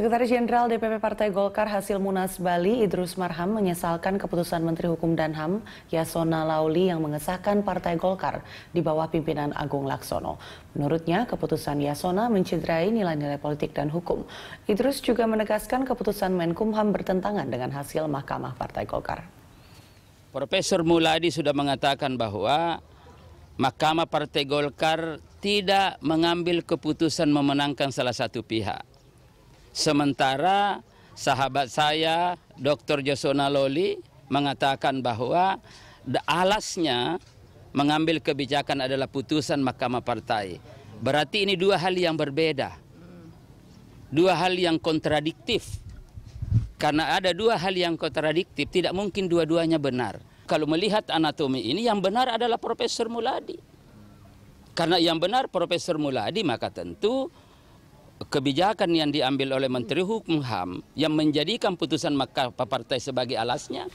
Sekretaris Jenderal DPP Partai Golkar hasil Munas Bali Idrus Marham menyesalkan keputusan Menteri Hukum dan HAM Yasona Lauli yang mengesahkan Partai Golkar di bawah pimpinan Agung Laksono. Menurutnya, keputusan Yasona mencederai nilai-nilai politik dan hukum. Idrus juga menegaskan keputusan Menkumham bertentangan dengan hasil Mahkamah Partai Golkar. Profesor Muladi sudah mengatakan bahwa Mahkamah Partai Golkar tidak mengambil keputusan memenangkan salah satu pihak Sementara sahabat saya Dr. Josona Loli mengatakan bahwa alasnya mengambil kebijakan adalah putusan Mahkamah Partai. Berarti ini dua hal yang berbeda. Dua hal yang kontradiktif. Karena ada dua hal yang kontradiktif, tidak mungkin dua-duanya benar. Kalau melihat anatomi ini, yang benar adalah Profesor Muladi. Karena yang benar Profesor Muladi, maka tentu kebijakan yang diambil oleh menteri hukum ham yang menjadikan putusan mahkamah partai sebagai alasnya